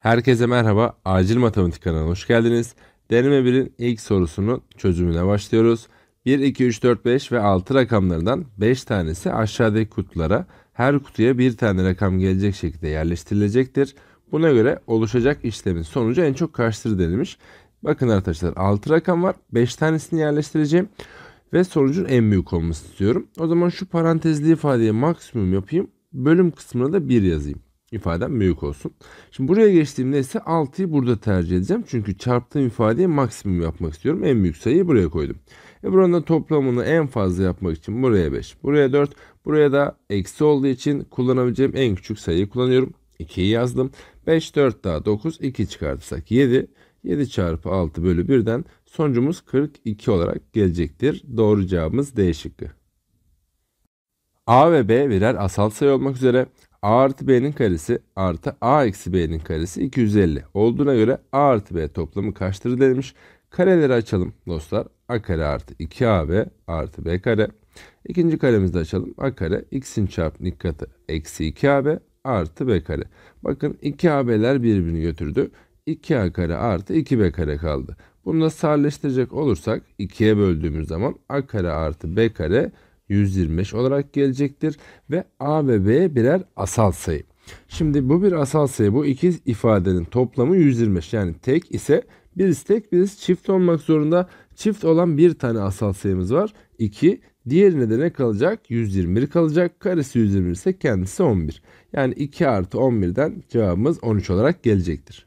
Herkese merhaba, Acil Matematik kanalına hoş geldiniz. Deneme 1'in ilk sorusunun çözümüne başlıyoruz. 1, 2, 3, 4, 5 ve 6 rakamlarından 5 tanesi aşağıdaki kutulara her kutuya bir tane rakam gelecek şekilde yerleştirilecektir. Buna göre oluşacak işlemin sonucu en çok kaçtır denilmiş. Bakın arkadaşlar 6 rakam var. 5 tanesini yerleştireceğim. Ve sonucun en büyük olması istiyorum. O zaman şu parantezli ifadeye maksimum yapayım. Bölüm kısmına da 1 yazayım ifadem büyük olsun. Şimdi buraya geçtiğimde ise 6'yı burada tercih edeceğim. Çünkü çarptığım ifadeye maksimum yapmak istiyorum. En büyük sayıyı buraya koydum. E buranın toplamını en fazla yapmak için buraya 5, buraya 4, buraya da eksi olduğu için kullanabileceğim en küçük sayıyı kullanıyorum. 2'yi yazdım. 5, 4 daha 9, 2 çıkartırsak 7. 7 çarpı 6 bölü 1'den sonucumuz 42 olarak gelecektir. Doğru cevabımız D şıkkı. A ve B birer asal sayı olmak üzere a artı b'nin karesi artı a eksi b'nin karesi 250 olduğuna göre a artı b toplamı kaçtır denilmiş. Kareleri açalım dostlar. a kare artı 2ab artı b kare. İkinci karemizi de açalım. a kare x'in çarpı katı eksi 2ab artı b kare. Bakın 2ab'ler birbirini götürdü. 2a kare artı 2b kare kaldı. Bunu da sadeleştirecek olursak 2'ye böldüğümüz zaman a kare artı b kare 125 olarak gelecektir ve A ve B birer asal sayı. Şimdi bu bir asal sayı. Bu iki ifadenin toplamı 125. Yani tek ise birisi tek birisi çift olmak zorunda. Çift olan bir tane asal sayımız var. 2. Diğerine de ne kalacak? 121 kalacak. Karesi 121 ise kendisi 11. Yani 2 artı 11'den cevabımız 13 olarak gelecektir.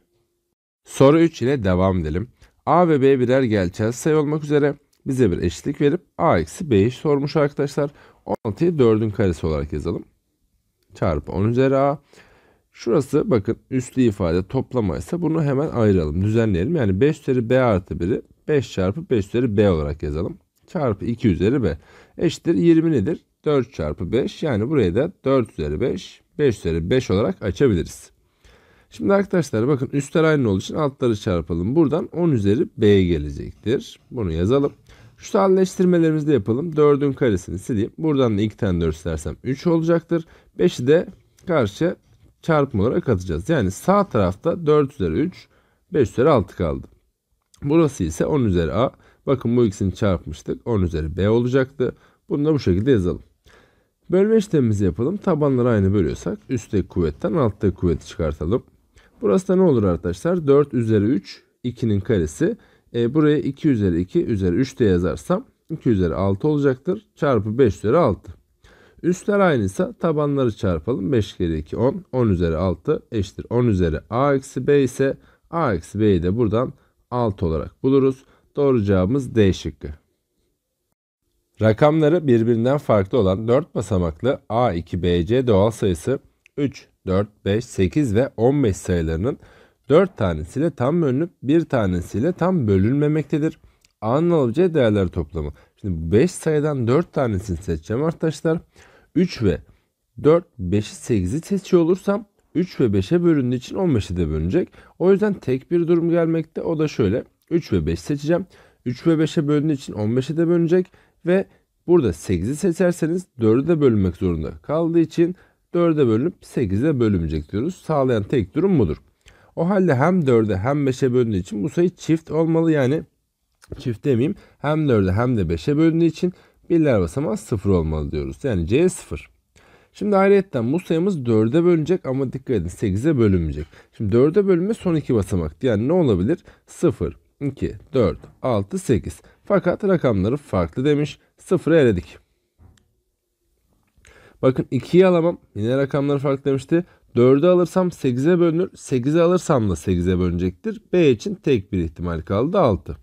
Soru 3 ile devam edelim. A ve B birer gerçel sayı olmak üzere bize bir eşitlik verip a eksi b'yi sormuş arkadaşlar. 16'yı 4'ün karesi olarak yazalım. Çarpı 10 üzeri a. Şurası bakın üslü ifade toplama ise bunu hemen ayıralım. Düzenleyelim. Yani 5 üzeri b artı 1'i 5 çarpı 5 üzeri b olarak yazalım. Çarpı 2 üzeri b. Eşittir 20 nedir? 4 çarpı 5. Yani burayı da 4 üzeri 5, 5 üzeri 5 olarak açabiliriz. Şimdi arkadaşlar bakın üstler aynı olduğu için altları çarpalım. Buradan 10 üzeri b gelecektir. Bunu yazalım. Üç de yapalım. 4'ün karesini sileyim. Buradan da 2 tane 4 istersem 3 olacaktır. 5'i de karşı çarpma olarak atacağız. Yani sağ tarafta 4 üzeri 3, 5 üzeri 6 kaldı. Burası ise 10 üzeri A. Bakın bu ikisini çarpmıştık. 10 üzeri B olacaktı. Bunu da bu şekilde yazalım. Bölme işlemimizi yapalım. Tabanları aynı bölüyorsak üstteki kuvvetten alttaki kuvveti çıkartalım. Burası da ne olur arkadaşlar? 4 üzeri 3, 2'nin karesi. E, buraya 2 üzeri 2 üzeri 3 de yazarsam 2 üzeri 6 olacaktır. Çarpı 5 üzeri 6. Üstler aynıysa tabanları çarpalım. 5 kere 2 10. 10 üzeri 6 eşittir. 10 üzeri a eksi b ise a eksi b'yi de buradan 6 olarak buluruz. Doğru cevabımız D şıkkı. Rakamları birbirinden farklı olan 4 basamaklı A2BC doğal sayısı 3, 4, 5, 8 ve 15 sayılarının 4 tanesiyle tam bölünüp bir tanesiyle tam bölünmemektedir. A'nın alabileceği değerler toplamı. Şimdi 5 sayıdan 4 tanesini seçeceğim arkadaşlar. 3 ve 4, 5'i 8'i seçiyor olursam 3 ve 5'e bölündüğü için 15'e de bölünecek. O yüzden tek bir durum gelmekte. O da şöyle. 3 ve 5 seçeceğim. 3 ve 5'e bölündüğü için 15'e de bölünecek. Ve burada 8'i seçerseniz 4'ü de bölünmek zorunda kaldığı için 4'e bölünüp 8'e bölünmeyecek diyoruz. Sağlayan tek durum budur. O halde hem 4'e hem 5'e bölündüğü için bu sayı çift olmalı yani çift demeyeyim hem 4'e hem de 5'e bölündüğü için birler basamağı 0 olmalı diyoruz. Yani C 0. Şimdi ayrıyetten bu sayımız 4'e bölünecek ama dikkat edin 8'e bölünmeyecek. Şimdi 4'e bölünme son iki basamaktı. Yani ne olabilir? 0, 2, 4, 6, 8. Fakat rakamları farklı demiş. 0'ı eledik. Bakın 2'yi alamam. Yine rakamları farklı demişti. 4'ü alırsam 8'e bölünür. 8'i alırsam da 8'e bölünecektir. B için tek bir ihtimal kaldı 6.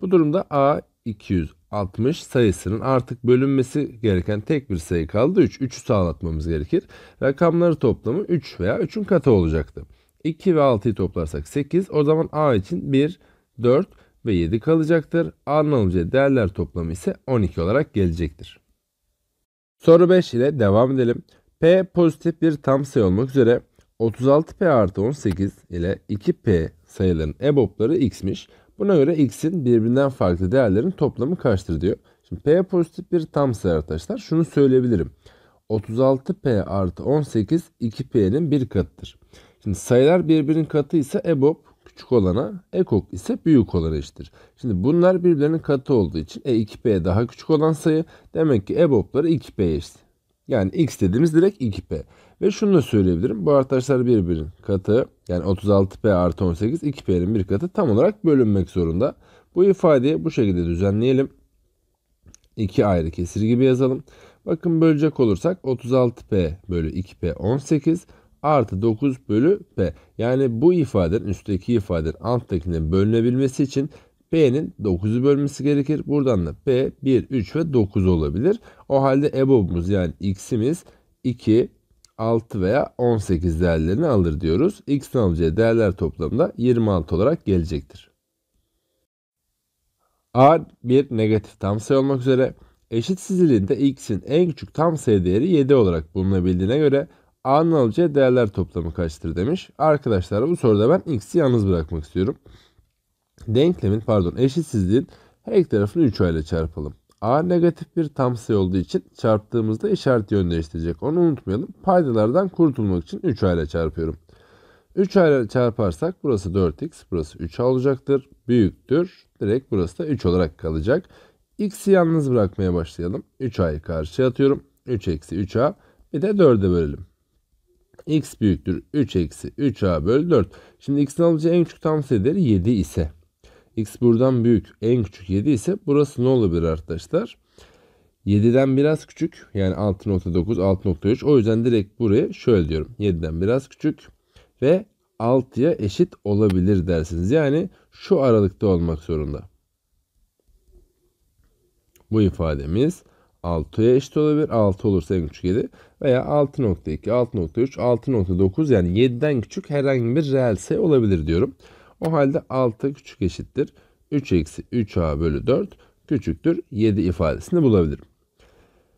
Bu durumda A 260 sayısının artık bölünmesi gereken tek bir sayı kaldı. 3. 3'ü sağlatmamız gerekir. Rakamları toplamı 3 veya 3'ün katı olacaktı. 2 ve 6'yı toplarsak 8. O zaman A için 1, 4 ve 7 kalacaktır. A'nın alacağı değerler toplamı ise 12 olarak gelecektir. Soru 5 ile devam edelim. P pozitif bir tam sayı olmak üzere 36P artı 18 ile 2P sayıların EBOB'ları X'miş. Buna göre X'in birbirinden farklı değerlerin toplamı kaçtır diyor. Şimdi P pozitif bir tam sayı arkadaşlar. Şunu söyleyebilirim. 36P artı 18 2P'nin bir katıdır. Şimdi sayılar birbirinin katı ise EBOB küçük olana, ekok ise büyük olana eşittir. Şimdi bunlar birbirlerinin katı olduğu için E2P daha küçük olan sayı demek ki EBOB'ları 2P eşit. Yani x dediğimiz direkt 2p. Ve şunu da söyleyebilirim. Bu arkadaşlar birbirinin katı yani 36p artı 18 2p'nin bir katı tam olarak bölünmek zorunda. Bu ifadeyi bu şekilde düzenleyelim. İki ayrı kesir gibi yazalım. Bakın bölecek olursak 36p bölü 2p 18 artı 9 bölü p. Yani bu ifadenin üstteki ifadenin alttakine bölünebilmesi için P'nin 9'u bölmesi gerekir. Buradan da P 1, 3 ve 9 olabilir. O halde EBOB'umuz yani X'imiz 2, 6 veya 18 değerlerini alır diyoruz. X'in alacağı değerler toplamda 26 olarak gelecektir. A bir negatif tam sayı olmak üzere eşitsizliğinde x'in en küçük tam sayı değeri 7 olarak bulunabildiğine göre A'nın alacağı değerler toplamı kaçtır demiş. Arkadaşlar bu soruda ben x'i yalnız bırakmak istiyorum denklemin pardon eşitsizliğin her iki tarafını 3 ile çarpalım. A negatif bir tam sayı olduğu için çarptığımızda işaret yön değiştirecek. Onu unutmayalım. Paydalardan kurtulmak için 3 ile çarpıyorum. 3 ile çarparsak burası 4x, burası 3 olacaktır. Büyüktür. Direkt burası da 3 olarak kalacak. X'i yalnız bırakmaya başlayalım. 3a'yı karşıya atıyorum. 3 eksi 3a bir de 4'e bölelim. x büyüktür 3 eksi 3a bölü 4. Şimdi x'in alacağı en küçük tam sayı değeri 7 ise X buradan büyük. En küçük 7 ise burası ne olabilir arkadaşlar? 7'den biraz küçük. Yani 6.9, 6.3. O yüzden direkt buraya şöyle diyorum. 7'den biraz küçük ve 6'ya eşit olabilir dersiniz. Yani şu aralıkta olmak zorunda. Bu ifademiz 6'ya eşit olabilir. 6 olursa en küçük 7 veya 6.2, 6.3, 6.9 yani 7'den küçük herhangi bir reel sayı olabilir diyorum. O halde 6 küçük eşittir 3 eksi 3a bölü 4 küçüktür 7 ifadesini bulabilirim.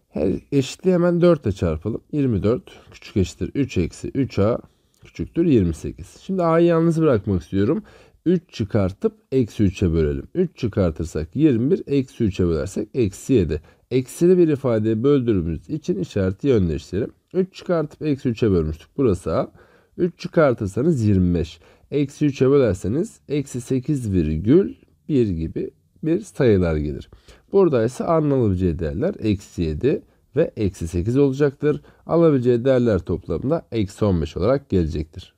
Her eşitliği hemen 4'e çarpalım. 24 küçük eşittir 3 eksi 3a küçüktür 28. Şimdi a'yı yalnız bırakmak istiyorum. 3 çıkartıp eksi 3'e bölelim. 3 çıkartırsak 21, eksi 3'e bölersek eksi 7. Eksili bir ifadeye böldüğümüz için işareti yönleştirelim. 3 çıkartıp eksi 3'e bölmüştük. Burası a. 3 çıkartırsanız 25. Eksi 3'e bölerseniz eksi 8 virgül 1 gibi bir sayılar gelir. Burada ise alınabileceği değerler eksi 7 ve eksi 8 olacaktır. Alabileceği değerler toplamında eksi 15 olarak gelecektir.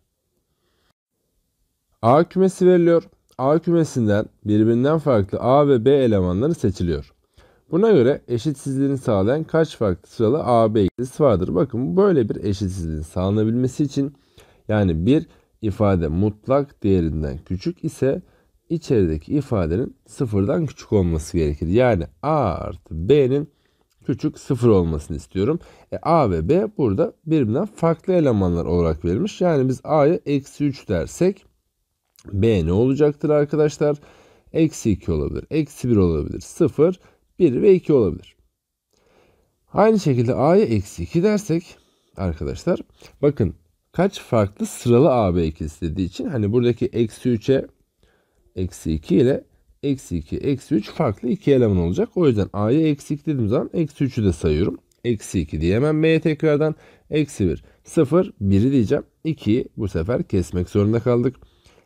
A kümesi veriliyor. A kümesinden birbirinden farklı A ve B elemanları seçiliyor. Buna göre eşitsizliğini sağlayan kaç farklı sıralı A, B ikilisi vardır? Bakın böyle bir eşitsizliğin sağlanabilmesi için yani bir ifade mutlak değerinden küçük ise içerideki ifadenin sıfırdan küçük olması gerekir. Yani a artı b'nin küçük sıfır olmasını istiyorum. E, a ve b burada birbirinden farklı elemanlar olarak verilmiş. Yani biz a'ya eksi 3 dersek b ne olacaktır arkadaşlar? Eksi 2 olabilir, eksi 1 olabilir, 0, 1 ve 2 olabilir. Aynı şekilde a'ya eksi 2 dersek arkadaşlar bakın kaç farklı sıralı AB ikisi dediği için hani buradaki eksi 3'e eksi 2 ile eksi 2 eksi 3 farklı iki eleman olacak. O yüzden A'ya eksik 2 dediğim zaman eksi 3'ü de sayıyorum. Eksi 2 diyemem B'ye tekrardan. Eksi 1 0 1'i diyeceğim. 2'yi bu sefer kesmek zorunda kaldık.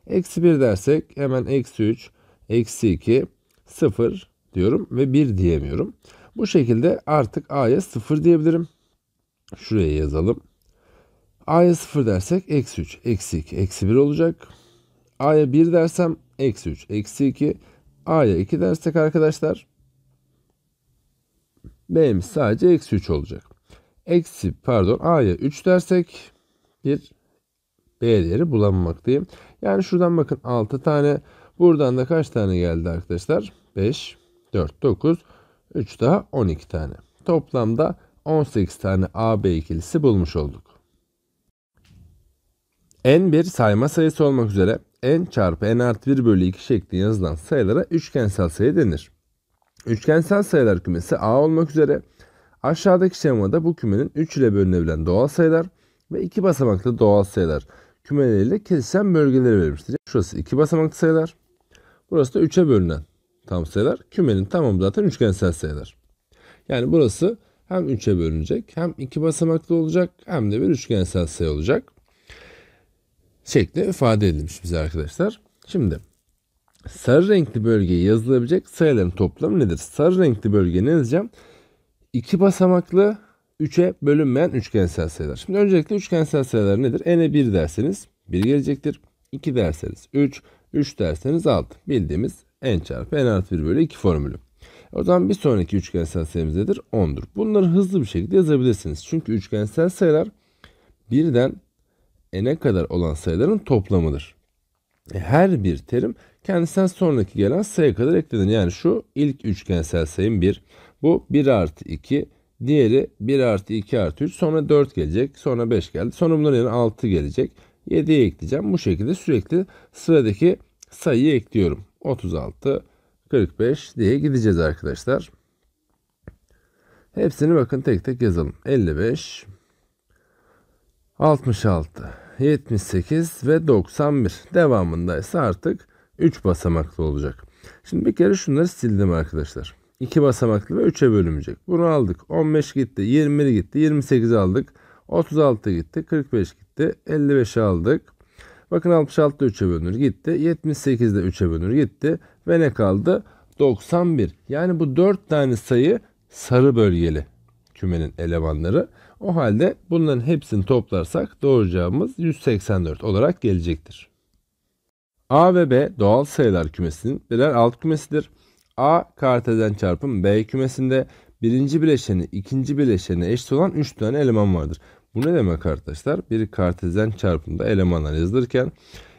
Eksi 1 dersek hemen eksi 3 eksi 2 0 diyorum ve 1 diyemiyorum. Bu şekilde artık A'ya 0 diyebilirim. Şuraya yazalım. A'ya 0 dersek eksi 3, eksi 2, eksi 1 olacak. A'ya 1 dersem eksi 3, eksi 2. A'ya 2 dersek arkadaşlar B'miz sadece eksi 3 olacak. Eksi pardon A'ya 3 dersek bir B değeri bulamamaktayım. Yani şuradan bakın 6 tane buradan da kaç tane geldi arkadaşlar? 5, 4, 9, 3 daha 12 tane. Toplamda 18 tane AB ikilisi bulmuş olduk n bir sayma sayısı olmak üzere n çarpı n artı 1 bölü 2 şeklinde yazılan sayılara üçgensel sayı denir. Üçgensel sayılar kümesi A olmak üzere aşağıdaki şemada bu kümenin 3 ile bölünebilen doğal sayılar ve 2 basamaklı doğal sayılar kümeleriyle kesişen bölgeleri vermiştir. Şurası 2 basamaklı sayılar. Burası da 3'e bölünen tam sayılar. Kümenin tamamı zaten üçgensel sayılar. Yani burası hem 3'e bölünecek hem 2 basamaklı olacak hem de bir üçgensel sayı olacak şekli ifade edilmiş bize arkadaşlar. Şimdi sarı renkli bölgeye yazılabilecek sayıların toplamı nedir? Sarı renkli bölge ne yazacağım? İki basamaklı 3'e bölünmeyen üçgensel sayılar. Şimdi öncelikle üçgensel sayılar nedir? N'e 1 derseniz 1 gelecektir. 2 derseniz 3, 3 derseniz 6. Bildiğimiz n çarpı n artı 1 bölü 2 formülü. O zaman bir sonraki üçgensel sayımız nedir? 10'dur. Bunları hızlı bir şekilde yazabilirsiniz. Çünkü üçgensel sayılar birden e, n'e kadar olan sayıların toplamıdır. E, her bir terim kendisinden sonraki gelen sayı kadar eklenir. Yani şu ilk üçgensel sayım 1. Bu 1 artı 2. Diğeri 1 artı 2 artı 3. Sonra 4 gelecek. Sonra 5 geldi. Sonra bunların yerine 6 gelecek. 7'ye ekleyeceğim. Bu şekilde sürekli sıradaki sayıyı ekliyorum. 36, 45 diye gideceğiz arkadaşlar. Hepsini bakın tek tek yazalım. 55, 55. 66, 78 ve 91. Devamında ise artık 3 basamaklı olacak. Şimdi bir kere şunları sildim arkadaşlar. 2 basamaklı ve 3'e bölünecek. Bunu aldık. 15 gitti, 20 gitti, 28 aldık. 36 gitti, 45 gitti, 55 aldık. Bakın 66 3'e bölünür gitti. 78 de 3'e bölünür gitti. Ve ne kaldı? 91. Yani bu 4 tane sayı sarı bölgeli kümenin elemanları. O halde bunların hepsini toplarsak doğuracağımız 184 olarak gelecektir. A ve B doğal sayılar kümesinin birer alt kümesidir. A karteden çarpım B kümesinde birinci bileşeni ikinci bileşeni eşit olan 3 tane eleman vardır. Bu ne demek arkadaşlar? Bir kartezyen çarpımda elemanlar yazılırken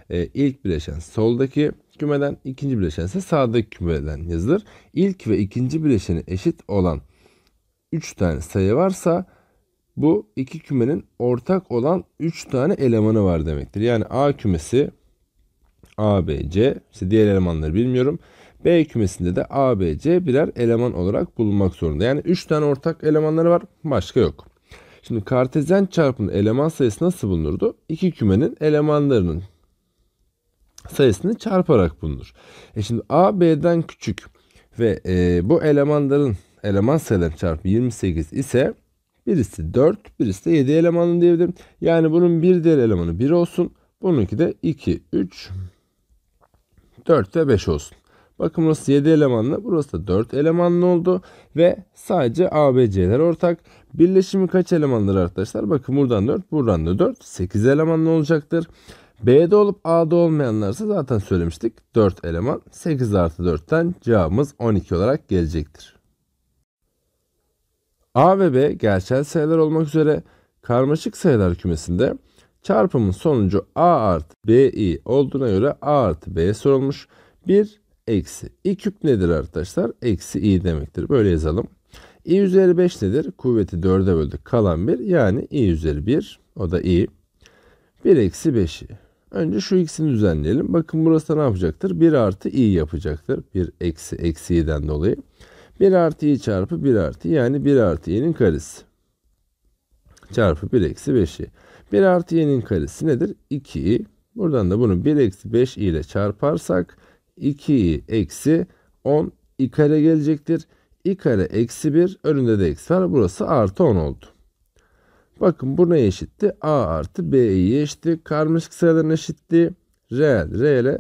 e, ilk bileşen soldaki kümeden, ikinci bileşen ise sağdaki kümeden yazılır. İlk ve ikinci bileşeni eşit olan 3 tane sayı varsa bu iki kümenin ortak olan 3 tane elemanı var demektir. Yani A kümesi A, B, C. İşte diğer elemanları bilmiyorum. B kümesinde de A, B, C birer eleman olarak bulunmak zorunda. Yani 3 tane ortak elemanları var. Başka yok. Şimdi kartezyen çarpımın eleman sayısı nasıl bulunurdu? İki kümenin elemanlarının sayısını çarparak bulunur. E şimdi A, B'den küçük ve e, bu elemanların eleman sayıları çarpı 28 ise Birisi 4, birisi de 7 elemanlı diyebilirim. Yani bunun bir diğer elemanı 1 olsun. Bununki de 2, 3, 4 ve 5 olsun. Bakın burası 7 elemanlı, burası da 4 elemanlı oldu ve sadece ABC'ler ortak. Birleşimi kaç elemandır arkadaşlar? Bakın buradan 4, buradan da 4, 8 elemanlı olacaktır. B'de olup A'da olmayanlarsa zaten söylemiştik. 4 eleman 8 artı 4'ten cevabımız 12 olarak gelecektir. A ve B gerçel sayılar olmak üzere karmaşık sayılar kümesinde çarpımın sonucu A artı BI olduğuna göre A artı B sorulmuş. 1 eksi i küp nedir arkadaşlar? Eksi i demektir. Böyle yazalım. i üzeri 5 nedir? Kuvveti 4'e böldük. Kalan 1 yani i üzeri 1. O da i. 1 eksi 5'i. Önce şu x'ini düzenleyelim. Bakın burası ne yapacaktır? 1 artı i yapacaktır. 1 eksi eksi i'den dolayı. 1 artı i çarpı 1 artı yani 1 artı i'nin karesi. Çarpı 1 eksi 5i. 1 artı i'nin karesi nedir? 2i. Buradan da bunu 1 eksi 5 i ile çarparsak 2i eksi 10 i kare gelecektir. i kare eksi 1 önünde de eksi var. Burası artı 10 oldu. Bakın bu neye eşitti? A artı B'ye eşitti. Karmaşık sayıların eşitliği reel, reele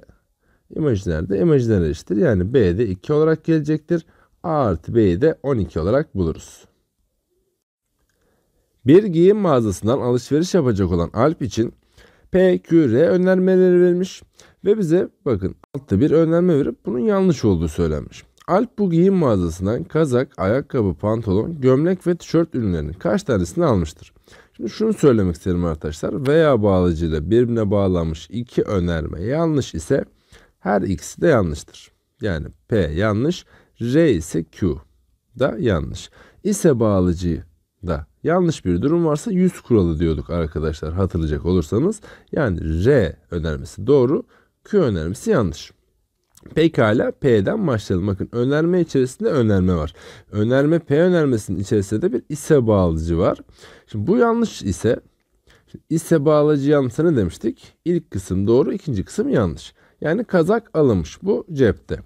imajiner de imajiner eşittir. Yani B de 2 olarak gelecektir. A artı B'yi de 12 olarak buluruz. Bir giyim mağazasından alışveriş yapacak olan Alp için P, Q, R önermeleri verilmiş ve bize bakın altta bir önerme verip bunun yanlış olduğu söylenmiş. Alp bu giyim mağazasından kazak, ayakkabı, pantolon, gömlek ve tişört ürünlerinin kaç tanesini almıştır? Şimdi şunu söylemek isterim arkadaşlar. Veya bağlacıyla birbirine bağlanmış iki önerme yanlış ise her ikisi de yanlıştır. Yani P yanlış, R ise Q da yanlış. İse bağlıcı da yanlış bir durum varsa yüz kuralı diyorduk arkadaşlar hatırlayacak olursanız. Yani R önermesi doğru, Q önermesi yanlış. Pekala P'den başlayalım. Bakın önerme içerisinde önerme var. Önerme P önermesinin içerisinde de bir ise bağlıcı var. Şimdi bu yanlış ise ise bağlacı yanlışsa ne demiştik? İlk kısım doğru, ikinci kısım yanlış. Yani kazak alınmış bu cepte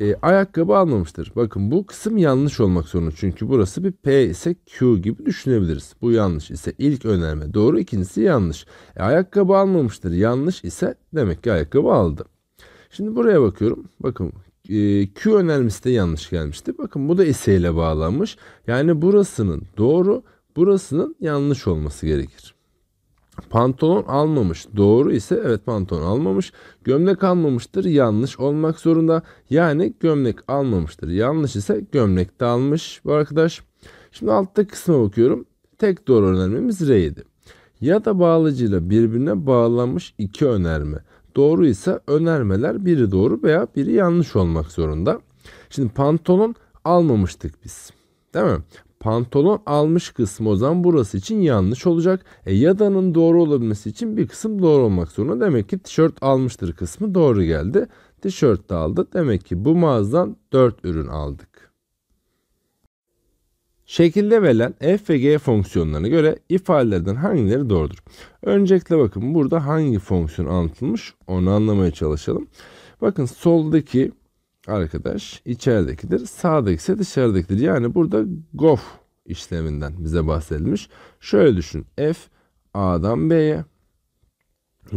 e, ayakkabı almamıştır. Bakın bu kısım yanlış olmak zorunda. Çünkü burası bir P ise Q gibi düşünebiliriz. Bu yanlış ise ilk önerme doğru ikincisi yanlış. E, ayakkabı almamıştır yanlış ise demek ki ayakkabı aldı. Şimdi buraya bakıyorum. Bakın e, Q önermesi de yanlış gelmişti. Bakın bu da ise ile bağlanmış. Yani burasının doğru burasının yanlış olması gerekir. Pantolon almamış. Doğru ise evet pantolon almamış. Gömlek almamıştır. Yanlış olmak zorunda. Yani gömlek almamıştır. Yanlış ise gömlek de almış bu arkadaş. Şimdi altta kısma bakıyorum. Tek doğru önermemiz R'ydi. Ya da bağlacıyla birbirine bağlanmış iki önerme. Doğru ise önermeler biri doğru veya biri yanlış olmak zorunda. Şimdi pantolon almamıştık biz. Değil mi? pantolon almış kısmı o zaman burası için yanlış olacak. E, yadanın doğru olabilmesi için bir kısım doğru olmak zorunda. Demek ki tişört almıştır kısmı doğru geldi. Tişört de aldı. Demek ki bu mağazadan 4 ürün aldık. Şekilde verilen f ve g fonksiyonlarına göre ifadelerden hangileri doğrudur? Öncelikle bakın burada hangi fonksiyon anlatılmış onu anlamaya çalışalım. Bakın soldaki arkadaş içeridekidir. Sağdaki ise dışarıdakidir. Yani burada gof işleminden bize bahsedilmiş. Şöyle düşün. F A'dan B'ye.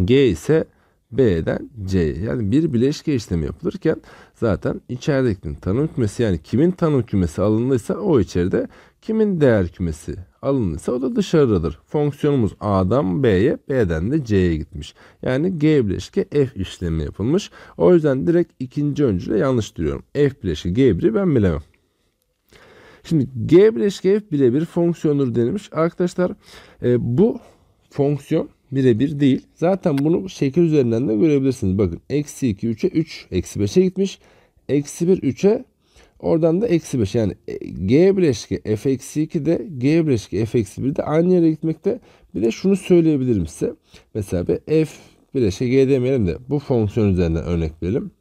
G ise B'den C'ye. Yani bir bileşke işlemi yapılırken zaten içeridekinin tanım kümesi yani kimin tanım kümesi alındıysa o içeride kimin değer kümesi alınırsa o da dışarıdadır. Fonksiyonumuz A'dan B'ye, B'den de C'ye gitmiş. Yani G bileşke F işlemi yapılmış. O yüzden direkt ikinci öncüle yanlış diyorum. F bileşke G1'i ben bilemem. Şimdi G bileşke F birebir fonksiyondur denilmiş. Arkadaşlar e, bu fonksiyon birebir değil. Zaten bunu şekil üzerinden de görebilirsiniz. Bakın eksi 2 3'e 3, eksi 5'e gitmiş. Eksi 1 3'e Oradan da eksi 5 yani e, g bileşki f eksi 2 de g bileşki f eksi 1 de aynı yere gitmekte. Bir de şunu söyleyebilirim size. Mesela bir f bileşke g demeyelim de bu fonksiyon üzerinden örnek verelim.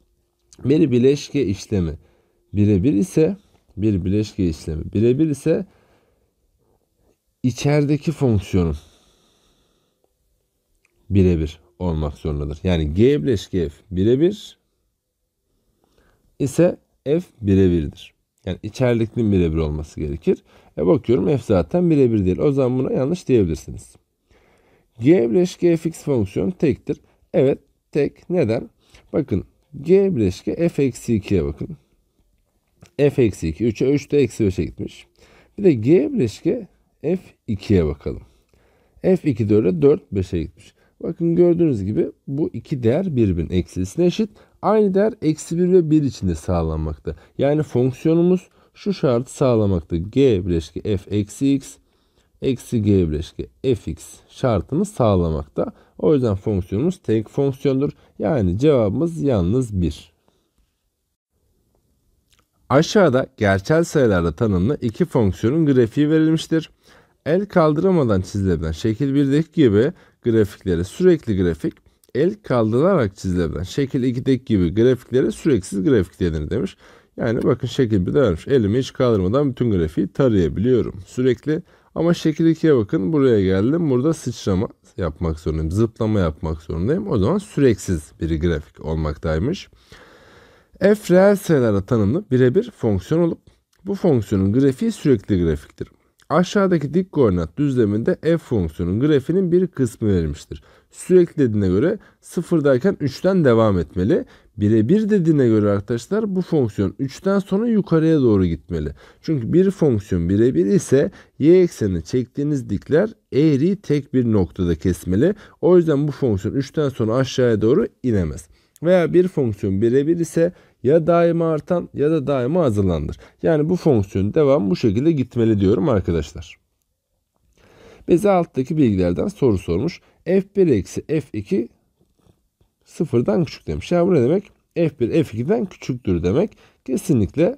Bir bileşke işlemi birebir ise bir bileşke işlemi birebir ise içerideki fonksiyonun birebir olmak zorundadır. Yani g bileşke f birebir ise f birebirdir. Yani içerikli birebir olması gerekir. E bakıyorum f zaten birebir değil. O zaman buna yanlış diyebilirsiniz. G bileşke fx fonksiyonu tektir. Evet tek. Neden? Bakın G bileşke f eksi 2'ye bakın. f eksi 2. 3'e 3 de eksi 5'e gitmiş. Bir de G bileşke f 2'ye bakalım. f 2 de öyle 4 5'e gitmiş. Bakın gördüğünüz gibi bu iki değer birbirinin eksilisine eşit Aynı değer eksi 1 ve 1 içinde sağlanmakta. Yani fonksiyonumuz şu şartı sağlamakta. G bileşke f eksi x eksi g bileşke fx şartını sağlamakta. O yüzden fonksiyonumuz tek fonksiyondur. Yani cevabımız yalnız 1. Aşağıda gerçel sayılarla tanımlı iki fonksiyonun grafiği verilmiştir. El kaldıramadan çizilebilen şekil 1'deki gibi grafiklere sürekli grafik, El kaldırarak çizilen şekil 2'deki gibi grafiklere süreksiz grafik denir demiş. Yani bakın şekil 1'de vermiş. Elimi hiç kaldırmadan bütün grafiği tarayabiliyorum sürekli. Ama şekil 2'ye bakın buraya geldim. Burada sıçrama yapmak zorundayım. Zıplama yapmak zorundayım. O zaman süreksiz bir grafik olmaktaymış. F reel sayılara tanımlı birebir fonksiyon olup bu fonksiyonun grafiği sürekli grafiktir. Aşağıdaki dik koordinat düzleminde f fonksiyonun grafiğinin bir kısmı verilmiştir. Sürekli dediğine göre sıfırdayken 3'ten devam etmeli. Birebir dediğine göre arkadaşlar bu fonksiyon 3'ten sonra yukarıya doğru gitmeli. Çünkü bir fonksiyon birebir ise y eksenini çektiğiniz dikler eğriyi tek bir noktada kesmeli. O yüzden bu fonksiyon 3'ten sonra aşağıya doğru inemez. Veya bir fonksiyon birebir ise ya daima artan ya da daima azalandır. Yani bu fonksiyon devam bu şekilde gitmeli diyorum arkadaşlar. Bize alttaki bilgilerden soru sormuş. F1 eksi F2 sıfırdan küçük demiş. Ya bu ne demek? F1 F2'den küçüktür demek. Kesinlikle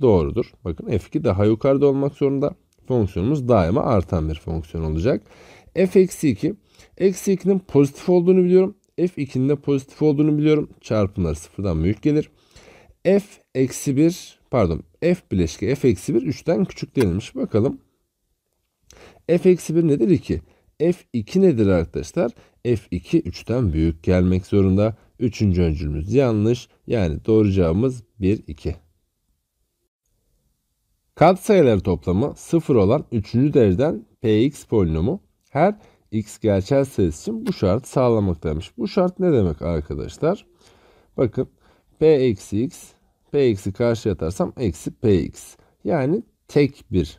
doğrudur. Bakın F2 daha yukarıda olmak zorunda. Fonksiyonumuz daima artan bir fonksiyon olacak. F eksi 2. Eksi 2'nin pozitif olduğunu biliyorum. F2'nin de pozitif olduğunu biliyorum. Çarpımları sıfırdan büyük gelir f eksi 1 pardon f bileşke f eksi 1 3'ten küçük denilmiş. Bakalım f eksi 1 nedir 2? f2 nedir arkadaşlar? f2 3'ten büyük gelmek zorunda. Üçüncü öncülümüz yanlış. Yani doğru cevabımız 1, 2. Katsayıları toplamı 0 olan 3. dereceden px polinomu her x gerçel sayısı için bu şartı sağlamaktaymış. Bu şart ne demek arkadaşlar? Bakın P eksi x. P eksi karşıya atarsam eksi px. Yani tek bir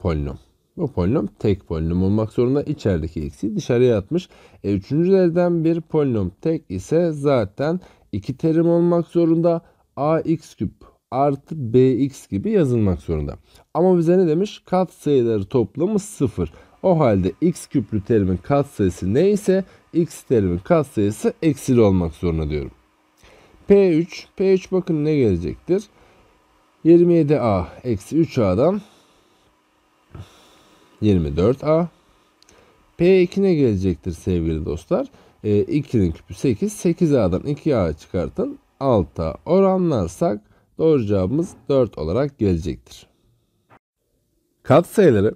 polinom. Bu polinom tek polinom olmak zorunda. İçerideki eksiği dışarıya atmış. E, üçüncü dereceden bir polinom tek ise zaten iki terim olmak zorunda. ax küp artı bx gibi yazılmak zorunda. Ama bize ne demiş? Kat sayıları toplamı sıfır. O halde x küplü terimin katsayısı neyse x terimin katsayısı eksili olmak zorunda diyorum. P3. P3 bakın ne gelecektir? 27A eksi 3A'dan 24A. P2 ne gelecektir sevgili dostlar? E, 2'nin küpü 8. 8A'dan 2A çıkartın. 6'a oranlarsak doğru cevabımız 4 olarak gelecektir. Katsayıları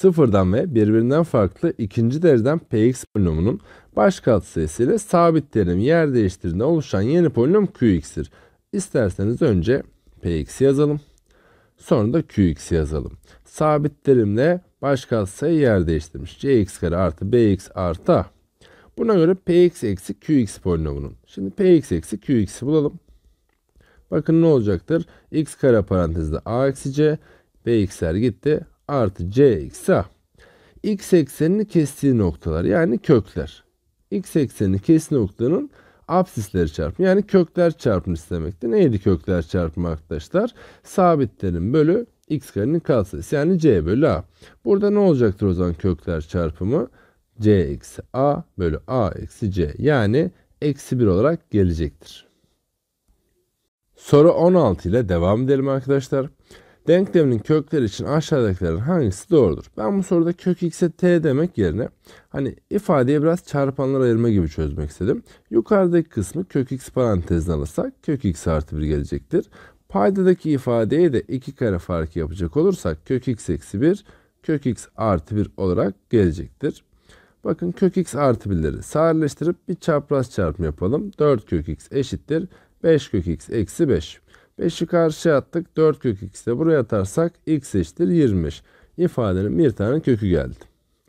sıfırdan ve birbirinden farklı ikinci dereceden px polinomunun baş katsayısı ile sabit terim yer değiştirdiğinde oluşan yeni polinom qx'tir. İsterseniz önce px'i yazalım. Sonra da qx yazalım. Sabit terimle baş katsayı yer değiştirmiş. cx kare artı bx artı Buna göre px eksi qx polinomunun. Şimdi px eksi qx'i bulalım. Bakın ne olacaktır? x kare parantezde a eksi c bx'ler gitti artı c eksi a. X eksenini kestiği noktalar yani kökler. X eksenini kestiği noktanın absisleri çarpımı yani kökler çarpımı demekti. Neydi kökler çarpımı arkadaşlar? Sabitlerin bölü x karenin katsayısı yani c bölü a. Burada ne olacaktır o zaman kökler çarpımı? c eksi a bölü a eksi c yani eksi 1 olarak gelecektir. Soru 16 ile devam edelim arkadaşlar. Denklemin kökleri için aşağıdakilerin hangisi doğrudur? Ben bu soruda kök x'e t demek yerine hani ifadeye biraz çarpanlar ayırma gibi çözmek istedim. Yukarıdaki kısmı kök x parantezine alırsak kök x artı 1 gelecektir. Paydadaki ifadeye de 2 kare farkı yapacak olursak kök x eksi 1 kök x artı 1 olarak gelecektir. Bakın kök x artı 1'leri sadeleştirip bir çapraz çarpım yapalım. 4 kök x eşittir 5 kök x eksi 5. 5'i karşıya attık. 4 kök x de buraya atarsak x eşittir 25. İfadenin bir tane kökü geldi.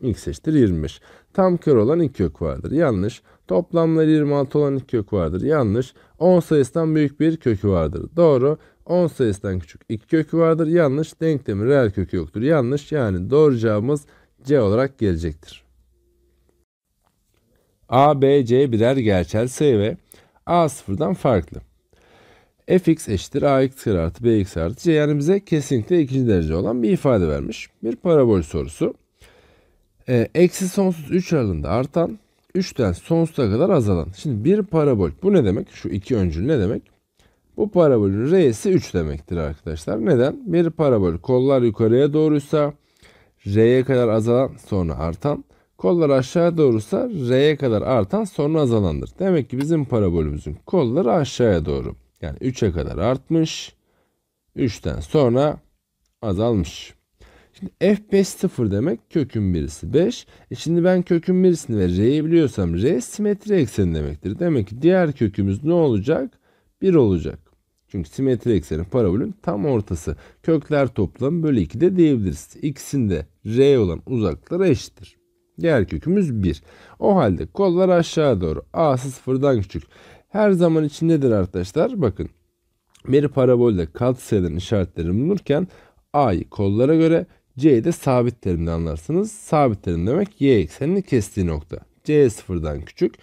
x eşittir 25. Tam kör olan 2 kök vardır. Yanlış. Toplamları 26 olan 2 kök vardır. Yanlış. 10 sayısından büyük bir kökü vardır. Doğru. 10 sayısından küçük 2 kökü vardır. Yanlış. Denklemin reel kökü yoktur. Yanlış. Yani doğru cevabımız C olarak gelecektir. A, B, C birer gerçel sayı ve A sıfırdan farklı fx eşittir ax kare artı bx artı c yani bize kesinlikle ikinci derece olan bir ifade vermiş. Bir parabol sorusu. E, eksi sonsuz 3 aralığında artan 3'ten sonsuza kadar azalan. Şimdi bir parabol bu ne demek? Şu iki öncül ne demek? Bu parabolün r'si 3 demektir arkadaşlar. Neden? Bir parabol kollar yukarıya doğruysa r'ye kadar azalan sonra artan. Kollar aşağıya doğruysa r'ye kadar artan sonra azalandır. Demek ki bizim parabolümüzün kolları aşağıya doğru. Yani 3'e kadar artmış. 3'ten sonra azalmış. Şimdi f5 0 demek kökün birisi 5. E şimdi ben kökün birisini ve r'yi biliyorsam r simetri ekseni demektir. Demek ki diğer kökümüz ne olacak? 1 olacak. Çünkü simetri ekseni parabolün tam ortası. Kökler toplamı bölü 2 de diyebiliriz. İkisinde r olan uzaklara eşittir. Diğer kökümüz 1. O halde kollar aşağı doğru. a'sı sıfırdan küçük her zaman içindedir arkadaşlar. Bakın bir parabolde katsayıların işaretleri bulunurken A'yı kollara göre C'yi de sabit terimde anlarsınız. Sabit terim demek Y eksenini kestiği nokta. C sıfırdan küçük.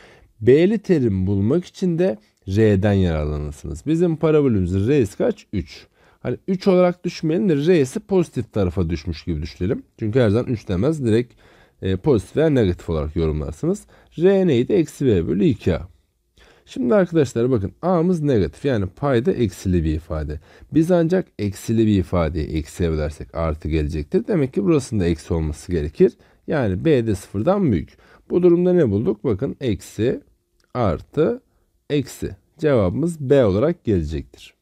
B'li terim bulmak için de R'den yararlanırsınız. Bizim parabolümüzün R'si kaç? 3. Hani 3 olarak düşmeyelim de R'si pozitif tarafa düşmüş gibi düşünelim. Çünkü her zaman 3 demez. Direkt e, pozitif veya negatif olarak yorumlarsınız. R neydi? Eksi B bölü 2A. Şimdi arkadaşlar bakın a'mız negatif yani payda eksili bir ifade. Biz ancak eksili bir ifadeyi eksiye bölersek artı gelecektir. Demek ki burasında eksi olması gerekir. Yani b de sıfırdan büyük. Bu durumda ne bulduk? Bakın eksi artı eksi. Cevabımız b olarak gelecektir.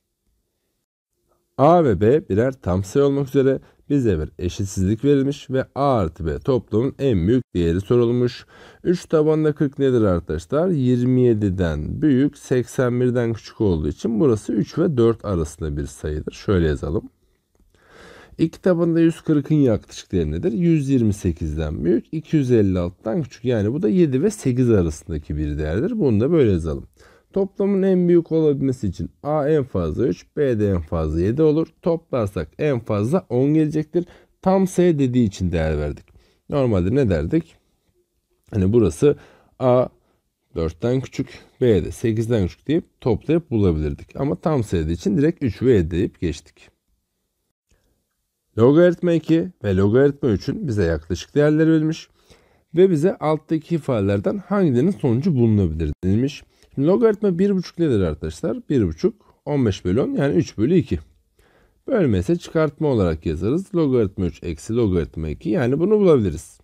A ve B birer tam sayı olmak üzere bize bir eşitsizlik verilmiş ve A artı B toplamın en büyük değeri sorulmuş. 3 tabanda 40 nedir arkadaşlar? 27'den büyük 81'den küçük olduğu için burası 3 ve 4 arasında bir sayıdır. Şöyle yazalım. 2 tabanda 140'ın yaklaşık değeri nedir? 128'den büyük, 256'dan küçük. Yani bu da 7 ve 8 arasındaki bir değerdir. Bunu da böyle yazalım. Toplamın en büyük olabilmesi için A en fazla 3, B de en fazla 7 olur. Toplarsak en fazla 10 gelecektir. Tam S dediği için değer verdik. Normalde ne derdik? Hani burası A 4'ten küçük, B de 8'den küçük deyip toplayıp bulabilirdik. Ama tam sayıdığı için direkt 3 ve 7 deyip geçtik. Logaritma 2 ve logaritma 3'ün bize yaklaşık değerleri verilmiş ve bize alttaki ifadelerden hangilerinin sonucu bulunabilir denilmiş. Şimdi logaritma 1,5 nedir arkadaşlar? 1,5 15 bölü 10 yani 3 bölü 2. Bölme çıkartma olarak yazarız. Logaritma 3 eksi logaritma 2 yani bunu bulabiliriz.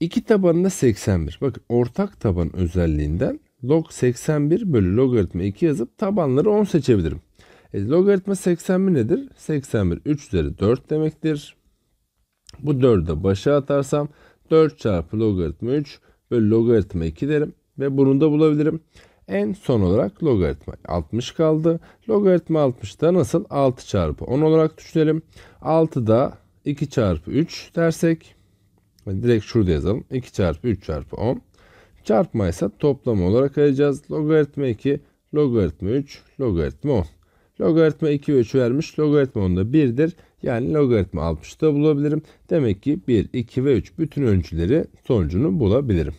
2 tabanında 81. Bakın ortak taban özelliğinden log 81 bölü logaritma 2 yazıp tabanları 10 seçebilirim. E, logaritma 81 nedir? 81 3 üzeri 4 demektir. Bu 4'ü de başa atarsam 4 çarpı logaritma 3 bölü logaritma 2 derim ve bunu da bulabilirim. En son olarak logaritma 60 kaldı. Logaritma 60'da nasıl 6 çarpı 10 olarak düşünelim. 6'da 2 çarpı 3 dersek direkt şurada yazalım. 2 çarpı 3 çarpı 10. çarpmaysa ise olarak ayıracağız. Logaritma 2, logaritma 3, logaritma 10. Logaritma 2 ve 3 vermiş. Logaritma 10 10'da 1'dir. Yani logaritma 60'da bulabilirim. Demek ki 1, 2 ve 3 bütün öncüleri sonucunu bulabilirim.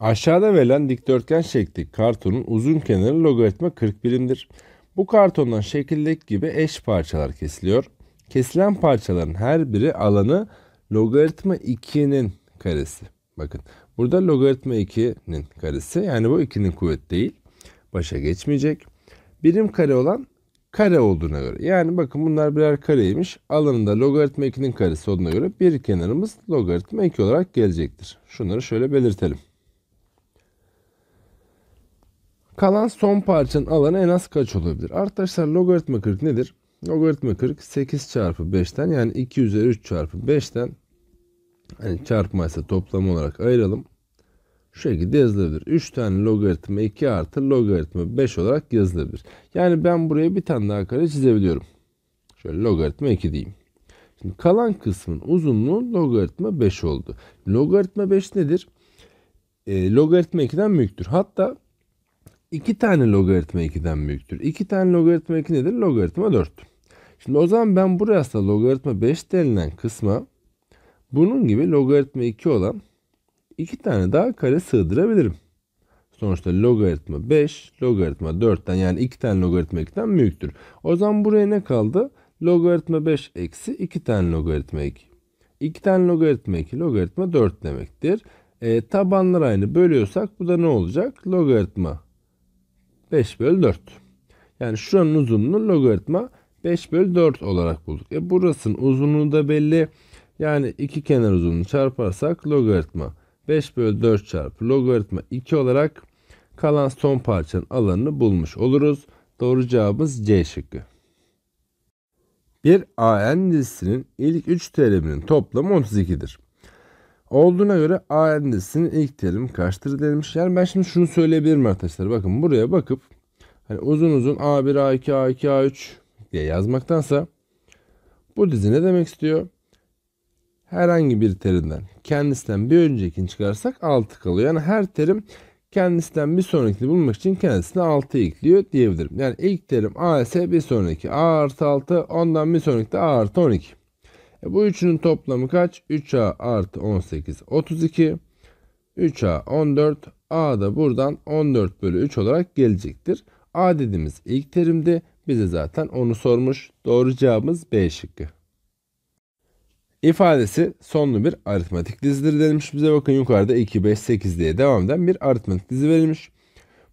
Aşağıda verilen dikdörtgen şekli kartonun uzun kenarı logaritma 40 birimdir. Bu kartondan şekildeki gibi eş parçalar kesiliyor. Kesilen parçaların her biri alanı logaritma 2'nin karesi. Bakın burada logaritma 2'nin karesi yani bu 2'nin kuvvet değil. Başa geçmeyecek. Birim kare olan kare olduğuna göre. Yani bakın bunlar birer kareymiş. Alanında logaritma 2'nin karesi olduğuna göre bir kenarımız logaritma 2 olarak gelecektir. Şunları şöyle belirtelim. Kalan son parçanın alanı en az kaç olabilir? Arkadaşlar logaritma 40 nedir? Logaritma 40 8 çarpı 5'ten yani 2 üzeri 3 çarpı 5'ten hani çarpmaysa toplam olarak ayıralım. Şu şekilde yazılabilir. 3 tane logaritma 2 artı logaritma 5 olarak yazılabilir. Yani ben buraya bir tane daha kare çizebiliyorum. Şöyle logaritma 2 diyeyim. Şimdi kalan kısmın uzunluğu logaritma 5 oldu. Logaritma 5 nedir? E, logaritma 2'den büyüktür. Hatta 2 tane logaritma 2'den büyüktür. 2 tane logaritma 2 nedir? Logaritma 4'tür. Şimdi o zaman ben burası logaritma 5 denilen kısma bunun gibi logaritma 2 olan 2 tane daha kare sığdırabilirim. Sonuçta logaritma 5, logaritma 4'ten yani 2 tane logaritma 2'den büyüktür. O zaman buraya ne kaldı? Logaritma 5 eksi 2 tane logaritma 2. 2 tane logaritma 2 logaritma 4 demektir. E, tabanlar aynı bölüyorsak bu da ne olacak? Logaritma 5 bölü 4. Yani şuranın uzunluğu logaritma 5 bölü 4 olarak bulduk. E burasının uzunluğu da belli. Yani iki kenar uzunluğunu çarparsak logaritma 5 bölü 4 çarpı logaritma 2 olarak kalan son parçanın alanını bulmuş oluruz. Doğru cevabımız C şıkkı. Bir AN dizisinin ilk 3 teriminin toplamı 32'dir. Olduğuna göre A endisinin ilk terim kaçtır denilmiş. Yani ben şimdi şunu söyleyebilirim arkadaşlar. Bakın buraya bakıp hani uzun uzun A1, A2, A2, A3 diye yazmaktansa bu dizi ne demek istiyor? Herhangi bir terimden kendisinden bir öncekini çıkarsak 6 kalıyor. Yani her terim kendisinden bir sonrakini bulmak için kendisine 6 ekliyor diyebilirim. Yani ilk terim A ise bir sonraki A artı 6 ondan bir sonraki de A artı 12. E, bu üçünün toplamı kaç? 3A artı 18 32. 3A 14. A da buradan 14 bölü 3 olarak gelecektir. A dediğimiz ilk terimdi. Bize zaten onu sormuş. Doğru cevabımız B şıkkı. İfadesi sonlu bir aritmatik dizidir denilmiş. Bize bakın yukarıda 2, 5, 8 diye devam eden bir aritmatik dizi verilmiş.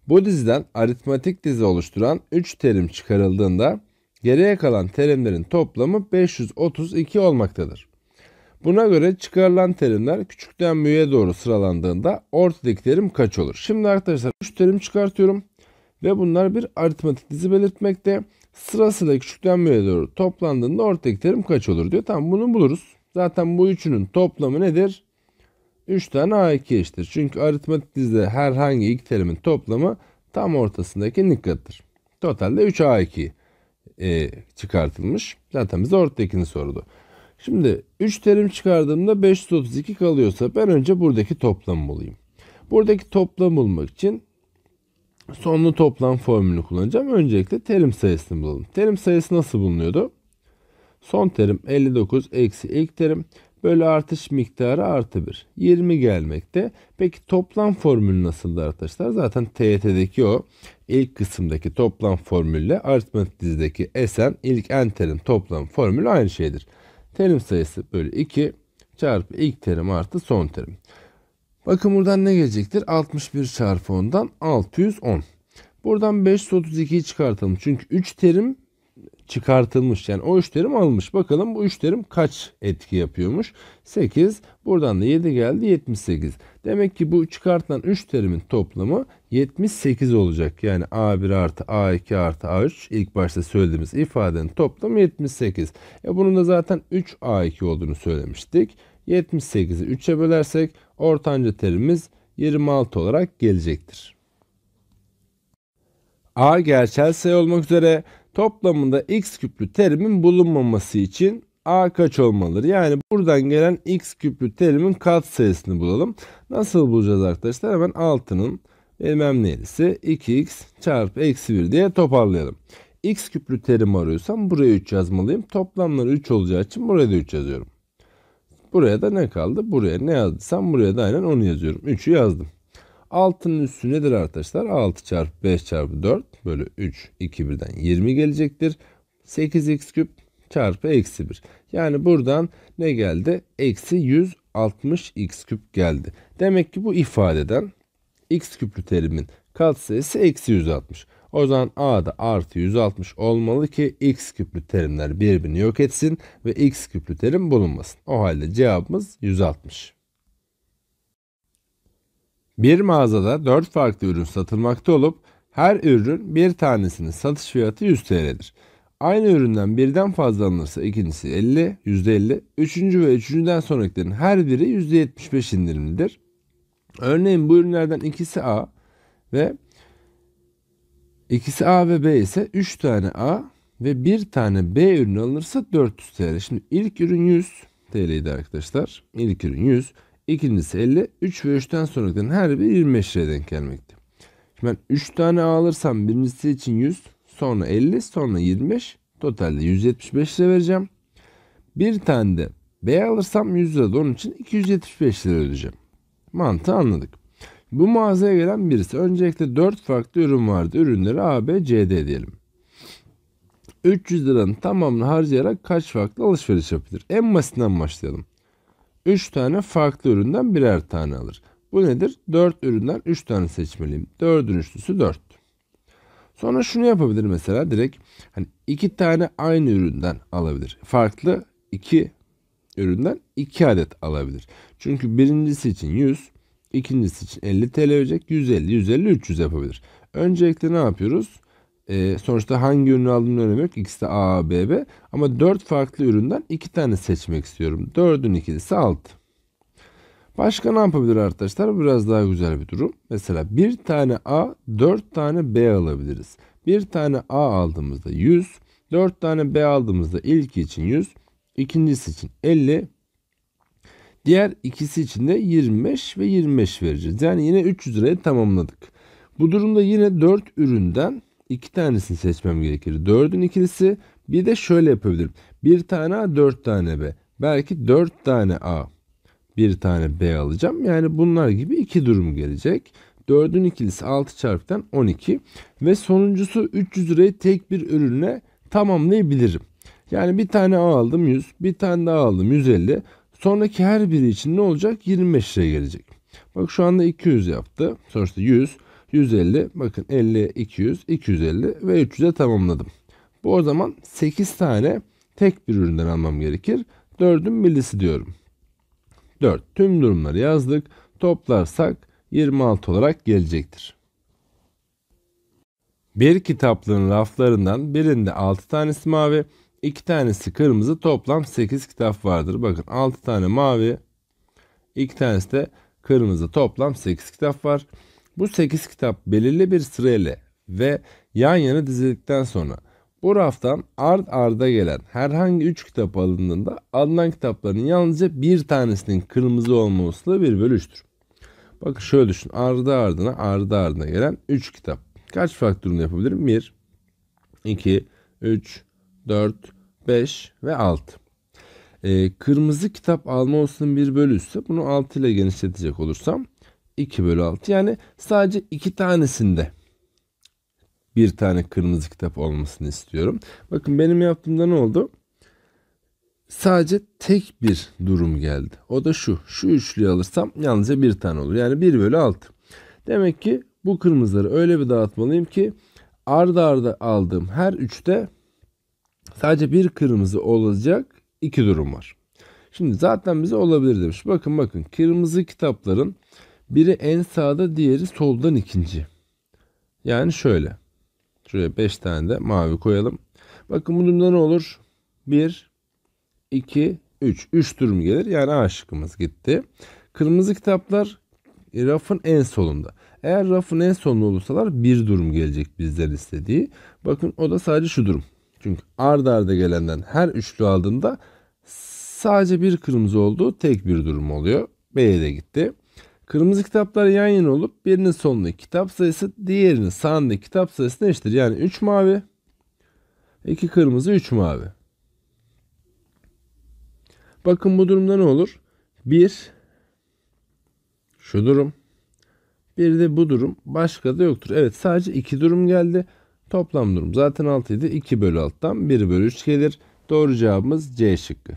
Bu diziden aritmatik dizi oluşturan 3 terim çıkarıldığında Geriye kalan terimlerin toplamı 532 olmaktadır. Buna göre çıkarılan terimler küçükten büyüğe doğru sıralandığında ortadaki terim kaç olur? Şimdi arkadaşlar 3 terim çıkartıyorum ve bunlar bir aritmetik dizi belirtmekte. Sırasıyla küçükten büyüğe doğru toplandığında ortadaki terim kaç olur diyor. Tamam bunu buluruz. Zaten bu üçünün toplamı nedir? 3 tane A2 eşittir. Çünkü aritmetik dizide herhangi iki terimin toplamı tam ortasındaki nikkattır. Totalde 3 A2 e, çıkartılmış. Zaten bize ortadakini sordu. Şimdi 3 terim çıkardığımda 532 kalıyorsa ben önce buradaki toplamı bulayım. Buradaki toplam bulmak için sonlu toplam formülünü kullanacağım. Öncelikle terim sayısını bulalım. Terim sayısı nasıl bulunuyordu? Son terim 59 eksi ilk terim bölü artış miktarı artı 1. 20 gelmekte. Peki toplam formül nasıldı arkadaşlar? Zaten TYT'deki o ilk kısımdaki toplam formülle aritmetik dizideki esen ilk enterin toplam formülü aynı şeydir. Terim sayısı bölü 2 çarpı ilk terim artı son terim. Bakın buradan ne gelecektir? 61 çarpı 10'dan 610. Buradan 532'yi çıkartalım. Çünkü 3 terim çıkartılmış. Yani o 3 terim almış. Bakalım bu 3 terim kaç etki yapıyormuş? 8. Buradan da 7 geldi 78. Demek ki bu çıkartılan 3 terimin toplamı 78 olacak. Yani A1 artı A2 artı A3 ilk başta söylediğimiz ifadenin toplamı 78. E bunun da zaten 3 A2 olduğunu söylemiştik. 78'i 3'e bölersek ortanca terimiz 26 olarak gelecektir. A gerçel sayı olmak üzere toplamında x küplü terimin bulunmaması için a kaç olmalıdır? Yani buradan gelen x küplü terimin kat sayısını bulalım. Nasıl bulacağız arkadaşlar? Hemen 6'nın bilmem neresi 2x çarpı eksi 1 diye toparlayalım. x küplü terim arıyorsam buraya 3 yazmalıyım. Toplamları 3 olacağı için buraya da 3 yazıyorum. Buraya da ne kaldı? Buraya ne yazdıysam buraya da aynen onu yazıyorum. 3'ü yazdım. 6'nın üstü nedir arkadaşlar? 6 çarpı 5 çarpı 4 bölü 3 2 birden 20 gelecektir. 8x küp çarpı eksi 1. Yani buradan ne geldi? Eksi 160x küp geldi. Demek ki bu ifadeden x küplü terimin katsayısı eksi 160. O zaman a da artı 160 olmalı ki x küplü terimler birbirini yok etsin ve x küplü terim bulunmasın. O halde cevabımız 160. Bir mağazada 4 farklı ürün satılmakta olup her ürün bir tanesinin satış fiyatı 100 TL'dir. Aynı üründen birden fazla alınırsa ikincisi 50, %50, üçüncü ve üçüncüden sonrakilerin her biri %75 indirimlidir. Örneğin bu ürünlerden ikisi A ve ikisi A ve B ise 3 tane A ve bir tane B ürünü alınırsa 400 TL. Şimdi ilk ürün 100 TL'ydi arkadaşlar. İlk ürün 100 ikincisi 50, 3 ve 3'ten sonrakinin her biri 25 liraya denk gelmekte. Şimdi ben 3 tane A alırsam birincisi için 100, sonra 50, sonra 25, totalde 175 lira vereceğim. Bir tane de B alırsam 100 lira da onun için 275 lira ödeyeceğim. Mantığı anladık. Bu mağazaya gelen birisi öncelikle 4 farklı ürün vardı. Ürünleri A, B, C, D diyelim. 300 liranın tamamını harcayarak kaç farklı alışveriş yapabilir? En basitinden başlayalım. 3 tane farklı üründen birer tane alır. Bu nedir? 4 üründen 3 tane seçmeliyim. 4'ün üçlüsü 4. Sonra şunu yapabilir mesela direkt hani iki tane aynı üründen alabilir. Farklı iki üründen 2 adet alabilir. Çünkü birincisi için 100, ikincisi için 50 TL verecek. 150, 150, 300 yapabilir. Öncelikle ne yapıyoruz? e, sonuçta hangi ürünü aldığımın önemi yok. İkisi de A, B, B. Ama dört farklı üründen iki tane seçmek istiyorum. 4'ün ikisi altı. Başka ne yapabilir arkadaşlar? Biraz daha güzel bir durum. Mesela bir tane A, dört tane B alabiliriz. Bir tane A aldığımızda 100, dört tane B aldığımızda ilki için 100, ikincisi için 50, diğer ikisi için de 25 ve 25 vereceğiz. Yani yine 300 liraya tamamladık. Bu durumda yine dört üründen iki tanesini seçmem gerekir. Dördün ikilisi bir de şöyle yapabilirim. Bir tane A, dört tane B. Belki dört tane A, bir tane B alacağım. Yani bunlar gibi iki durum gelecek. Dördün ikilisi 6 çarpıdan 12 ve sonuncusu 300 lirayı tek bir ürüne tamamlayabilirim. Yani bir tane A aldım 100, bir tane daha aldım 150. Sonraki her biri için ne olacak? 25 liraya gelecek. Bak şu anda 200 yaptı. Sonuçta 100. 150 bakın 50 200 250 ve 300'e tamamladım. Bu o zaman 8 tane tek bir üründen almam gerekir. 4'ün millisi diyorum. 4 tüm durumları yazdık. Toplarsak 26 olarak gelecektir. Bir kitaplığın raflarından birinde 6 tanesi mavi, 2 tanesi kırmızı toplam 8 kitap vardır. Bakın 6 tane mavi, 2 tanesi de kırmızı toplam 8 kitap var. Bu 8 kitap belirli bir sırayla ve yan yana dizildikten sonra bu raftan ard arda gelen herhangi 3 kitap alındığında alınan kitapların yalnızca bir tanesinin kırmızı olma olasılığı bir bölüştür. Bakın şöyle düşün. Ardı ardına ardı ardına gelen 3 kitap. Kaç farklı faktörünü yapabilirim? 1, 2, 3, 4, 5 ve 6. Ee, kırmızı kitap alma olasılığının bir bölü ise bunu 6 ile genişletecek olursam 2 bölü 6 yani sadece iki tanesinde bir tane kırmızı kitap olmasını istiyorum. Bakın benim yaptığımda ne oldu? Sadece tek bir durum geldi. O da şu. Şu üçlüyü alırsam yalnızca bir tane olur. Yani 1 bölü 6. Demek ki bu kırmızıları öyle bir dağıtmalıyım ki arda arda aldığım her üçte sadece bir kırmızı olacak iki durum var. Şimdi zaten bize olabilir demiş. Bakın bakın kırmızı kitapların biri en sağda diğeri soldan ikinci. Yani şöyle. Şuraya 5 tane de mavi koyalım. Bakın bu durumda ne olur? 1, 2, 3. 3 durum gelir. Yani A şıkkımız gitti. Kırmızı kitaplar e, rafın en solunda. Eğer rafın en sonunda olursalar bir durum gelecek bizden istediği. Bakın o da sadece şu durum. Çünkü ard arda gelenden her üçlü aldığında sadece bir kırmızı olduğu tek bir durum oluyor. B'ye de gitti. Kırmızı kitaplar yan yana olup birinin solundaki kitap sayısı diğerinin sağındaki kitap sayısına eşittir. Yani 3 mavi, 2 kırmızı, 3 mavi. Bakın bu durumda ne olur? 1 şu durum. Bir de bu durum. Başka da yoktur. Evet sadece 2 durum geldi. Toplam durum zaten 6 idi. 2 bölü alttan 1 bölü 3 gelir. Doğru cevabımız C şıkkı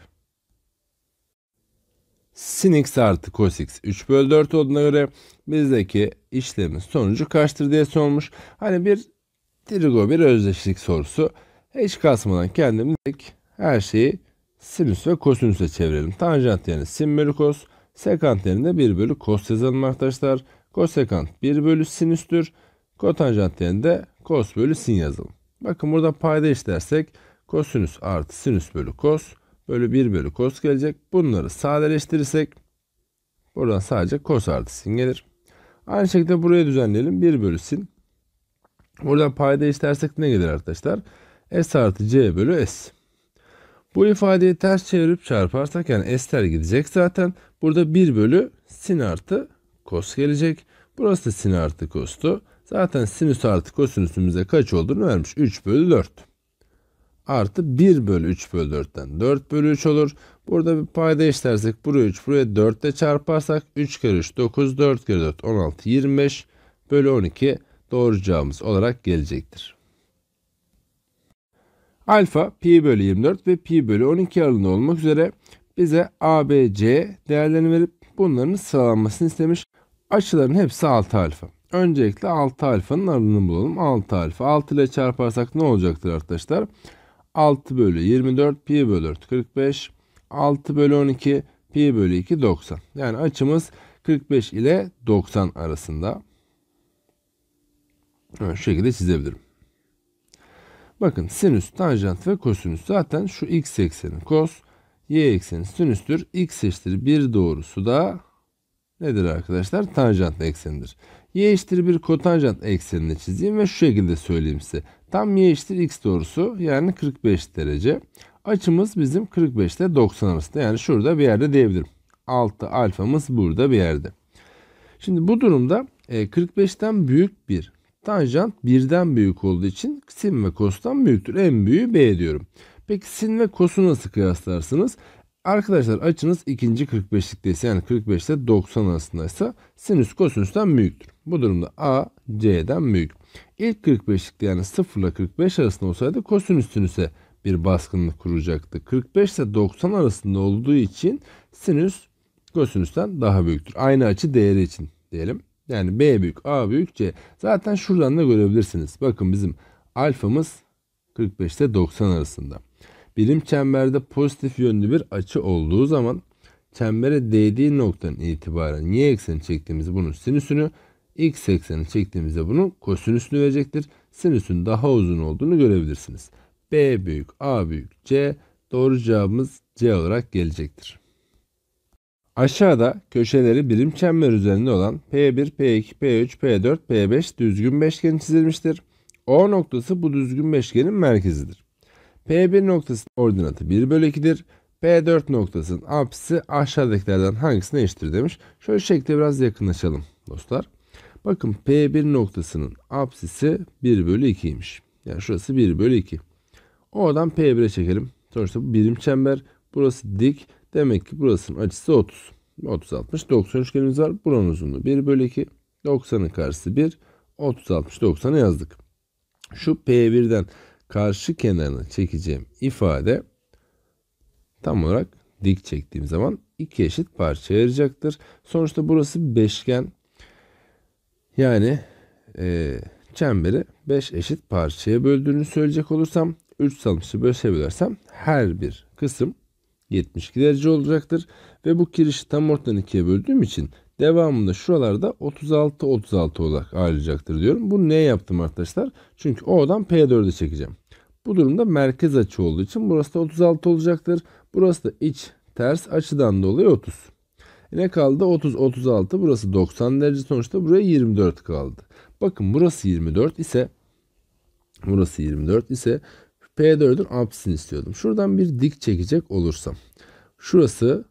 sin x artı cos x 3 bölü 4 olduğuna göre bizdeki işlemin sonucu kaçtır diye sormuş. Hani bir trigo bir özdeşlik sorusu. Hiç kasmadan kendimiz her şeyi sinüs ve kosinüse çevirelim. Tanjant yani sin bölü kos, sekant yerine 1 bölü kos yazalım arkadaşlar. Kosekant 1 bölü sinüstür. Kotanjant yani de kos bölü sin yazalım. Bakın burada payda işlersek kosinüs artı sinüs bölü kos Böyle 1 bölü cos gelecek. Bunları sadeleştirirsek buradan sadece cos artı sin gelir. Aynı şekilde buraya düzenleyelim. 1 bölü sin. Buradan payda işlersek ne gelir arkadaşlar? S artı C bölü S. Bu ifadeyi ters çevirip çarparsak yani S ter gidecek zaten. Burada 1 bölü sin artı cos gelecek. Burası da sin artı costu. Zaten sinüs artı kosinüsümüze kaç olduğunu vermiş. 3 bölü 4 artı 1 bölü 3 bölü 4'ten 4 bölü 3 olur. Burada bir payda işlersek buraya 3 buraya 4 ile çarparsak 3 kere 3 9 4 kere 4 16 25 bölü 12 doğru cevabımız olarak gelecektir. Alfa pi bölü 24 ve pi bölü 12 aralığında olmak üzere bize A, B, C değerlerini verip bunların sıralanmasını istemiş. Açıların hepsi 6 alfa. Öncelikle 6 alfanın aralığını bulalım. 6 alfa. 6 ile çarparsak ne olacaktır arkadaşlar? 6 bölü 24 pi bölü 4 45. 6 bölü 12 pi bölü 2 90. Yani açımız 45 ile 90 arasında. Evet, şu şekilde çizebilirim. Bakın sinüs, tanjant ve kosinüs zaten şu x ekseni kos, y ekseni sinüstür. x eşittir 1 doğrusu da nedir arkadaşlar? Tanjant eksenidir y eşittir bir kotanjant eksenine çizeyim ve şu şekilde söyleyeyim size. Tam y eşittir x doğrusu yani 45 derece. Açımız bizim 45 ile 90 arasında yani şurada bir yerde diyebilirim. Altta alfamız burada bir yerde. Şimdi bu durumda 45'ten e, büyük bir tanjant birden büyük olduğu için sin ve kostan büyüktür. En büyüğü b diyorum. Peki sin ve kosu nasıl kıyaslarsınız? Arkadaşlar açınız ikinci 45'likteyse yani 45 ile 90 ise sinüs kosinüsten büyüktür. Bu durumda A C'den büyük. İlk 45'likte yani 0 ile 45 arasında olsaydı kosinüs sinüse bir baskınlık kuracaktı. 45 ile 90 arasında olduğu için sinüs kosinüsten daha büyüktür. Aynı açı değeri için diyelim. Yani B büyük, A büyük, C. Zaten şuradan da görebilirsiniz. Bakın bizim alfamız 45 ile 90 arasında. Birim çemberde pozitif yönlü bir açı olduğu zaman çembere değdiği noktadan itibaren y ekseni çektiğimiz bunun sinüsünü, x ekseni çektiğimizde bunun kosinüsünü verecektir. Sinüsün daha uzun olduğunu görebilirsiniz. B büyük, A büyük, C doğru cevabımız C olarak gelecektir. Aşağıda köşeleri birim çember üzerinde olan P1, P2, P3, P4, P5 düzgün beşgen çizilmiştir. O noktası bu düzgün beşgenin merkezidir. P1 noktasının ordinatı 1 bölü 2'dir. P4 noktasının apsisi aşağıdakilerden hangisine eşittir demiş. Şöyle şekle biraz yakınlaşalım dostlar. Bakın P1 noktasının apsisi 1 bölü 2'ymiş. Yani şurası 1 bölü 2. Oradan P1'e çekelim. Sonuçta bu birim çember. Burası dik. Demek ki burasının açısı 30. 30, 60, 90 üçgenimiz var. Buranın uzunluğu 1 bölü 2. 90'ın karşısı 1. 30, 60, 90'ı yazdık. Şu P1'den karşı kenarını çekeceğim ifade tam olarak dik çektiğim zaman iki eşit parça ayıracaktır. Sonuçta burası beşgen. Yani e, çemberi 5 eşit parçaya böldüğünü söyleyecek olursam 3 salmışı bölebilirsem her bir kısım 72 derece olacaktır. Ve bu kirişi tam ortadan ikiye böldüğüm için Devamında şuralarda 36 36 olarak ayrılacaktır diyorum. Bu niye yaptım arkadaşlar? Çünkü O'dan P4'e çekeceğim. Bu durumda merkez açı olduğu için burası da 36 olacaktır. Burası da iç ters açıdan dolayı 30. E, ne kaldı? 30 36 burası 90 derece sonuçta buraya 24 kaldı. Bakın burası 24 ise burası 24 ise P4'ün apsisini istiyordum. Şuradan bir dik çekecek olursam. Şurası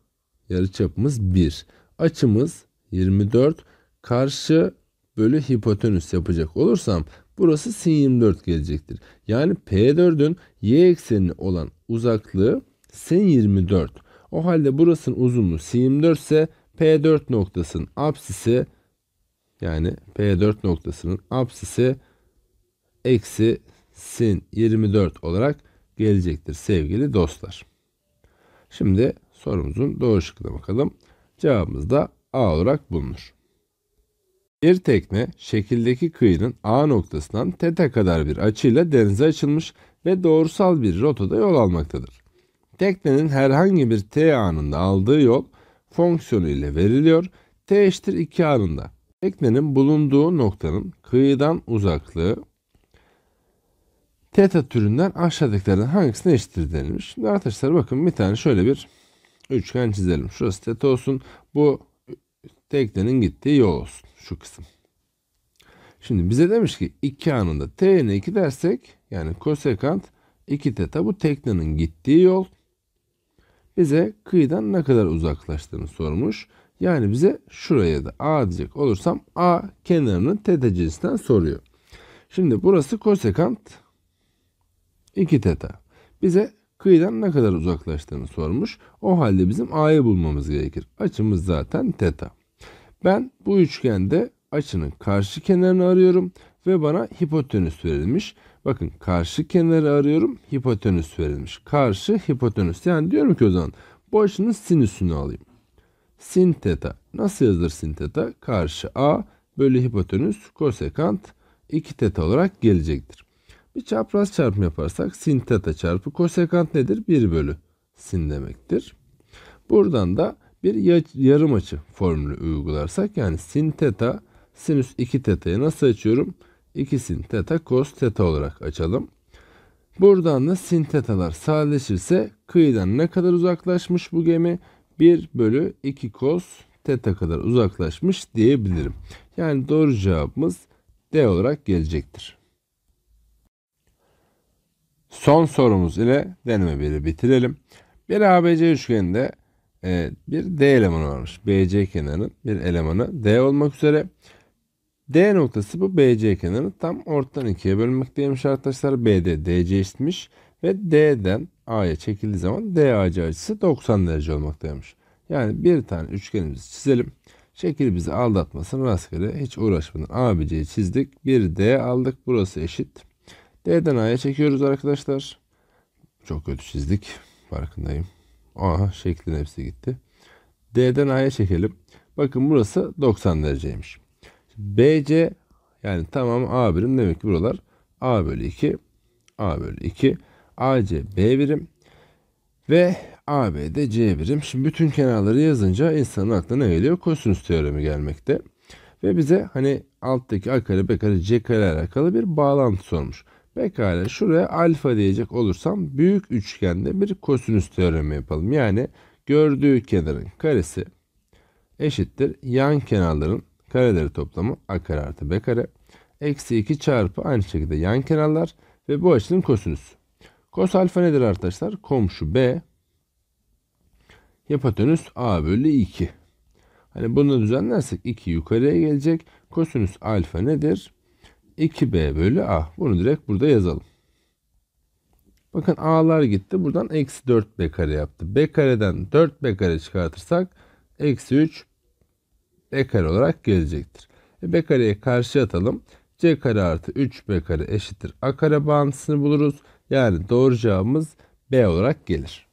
yarıçapımız 1. Açımız 24 karşı bölü hipotenüs yapacak olursam burası sin 24 gelecektir. Yani P4'ün y ekseni olan uzaklığı sin 24. O halde burasının uzunluğu sin 24 ise P4 noktasının apsisi yani P4 noktasının apsisi eksi sin 24 olarak gelecektir sevgili dostlar. Şimdi sorumuzun doğru şıkkına bakalım. Cevabımız da A olarak bulunur. Bir tekne şekildeki kıyının A noktasından teta kadar bir açıyla denize açılmış ve doğrusal bir rotada yol almaktadır. Teknenin herhangi bir t anında aldığı yol fonksiyonu ile veriliyor. t eşittir 2 anında. Teknenin bulunduğu noktanın kıyıdan uzaklığı teta türünden aşağıdakilerden hangisine eşittir denilmiş. Şimdi arkadaşlar bakın bir tane şöyle bir üçgen çizelim. Şurası teta olsun. Bu teknenin gittiği yol olsun şu kısım. Şimdi bize demiş ki 2 anında t'ye 2 dersek yani kosekant 2 teta bu teknenin gittiği yol bize kıyıdan ne kadar uzaklaştığını sormuş. Yani bize şuraya da a diyecek olursam a kenarını teta cinsinden soruyor. Şimdi burası kosekant 2 teta. Bize kıyıdan ne kadar uzaklaştığını sormuş. O halde bizim a'yı bulmamız gerekir. Açımız zaten teta. Ben bu üçgende açının karşı kenarını arıyorum ve bana hipotenüs verilmiş. Bakın karşı kenarı arıyorum, hipotenüs verilmiş. Karşı hipotenüs. Yani diyorum ki o zaman bu açının sinüsünü alayım. Sin teta. Nasıl yazılır sin teta? Karşı A bölü hipotenüs kosekant 2 teta olarak gelecektir. Bir çapraz çarpım yaparsak sin teta çarpı kosekant nedir? 1 bölü sin demektir. Buradan da bir yarım açı formülü uygularsak yani sin teta sinüs 2 teta'yı nasıl açıyorum? 2 sin teta cos teta olarak açalım. Buradan da sin tetalar sadeleşirse kıyıdan ne kadar uzaklaşmış bu gemi? 1 bölü 2 cos teta kadar uzaklaşmış diyebilirim. Yani doğru cevabımız D olarak gelecektir. Son sorumuz ile deneme 1'i bitirelim. Bir ABC üçgeninde Evet, bir D elemanı varmış. BC kenarının bir elemanı D olmak üzere. D noktası bu BC kenarını tam ortadan ikiye bölünmekteymiş arkadaşlar. BD DC istmiş ve D'den A'ya çekildiği zaman DAC açısı 90 derece olmaktaymış. Yani bir tane üçgenimizi çizelim. Şekil bizi aldatmasın rastgele hiç uğraşmadan ABC'yi çizdik. Bir D aldık burası eşit. D'den A'ya çekiyoruz arkadaşlar. Çok kötü çizdik farkındayım. Aha şeklin hepsi gitti. D'den A'ya çekelim. Bakın burası 90 dereceymiş. BC yani tamam A birim demek ki buralar A bölü 2 A bölü 2 AC B birim ve ABD C birim. Şimdi bütün kenarları yazınca insanın aklına ne geliyor? Kosinüs teoremi gelmekte. Ve bize hani alttaki A kare B kare C kare alakalı bir bağlantı sormuş. Pekala şuraya alfa diyecek olursam büyük üçgende bir kosinüs teoremi yapalım. Yani gördüğü kenarın karesi eşittir yan kenarların kareleri toplamı a kare artı b kare. Eksi 2 çarpı aynı şekilde yan kenarlar ve bu açının kosinüsü. Kos alfa nedir arkadaşlar? Komşu b hipotenüs a bölü 2. Hani bunu düzenlersek 2 yukarıya gelecek. Kosinüs alfa nedir? 2b bölü a. Bunu direkt burada yazalım. Bakın a'lar gitti. Buradan eksi 4b kare yaptı. b kareden 4b kare çıkartırsak eksi 3 b kare olarak gelecektir. E, b kareye karşı atalım. c kare artı 3b kare eşittir a kare bağıntısını buluruz. Yani doğru cevabımız b olarak gelir.